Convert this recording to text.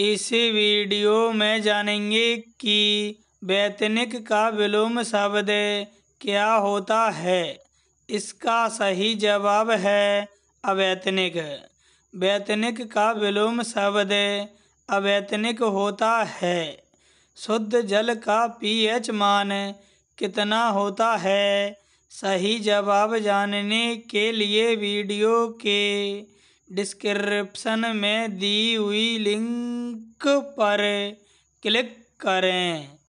इस वीडियो में जानेंगे कि वैतनिक का विलोम शब्द क्या होता है इसका सही जवाब है अवैतनिक वैतनिक का विलोम शब्द अवैतनिक होता है शुद्ध जल का पीएच मान कितना होता है सही जवाब जानने के लिए वीडियो के डिस्क्रिप्शन में दी हुई लिंक पर क्लिक करें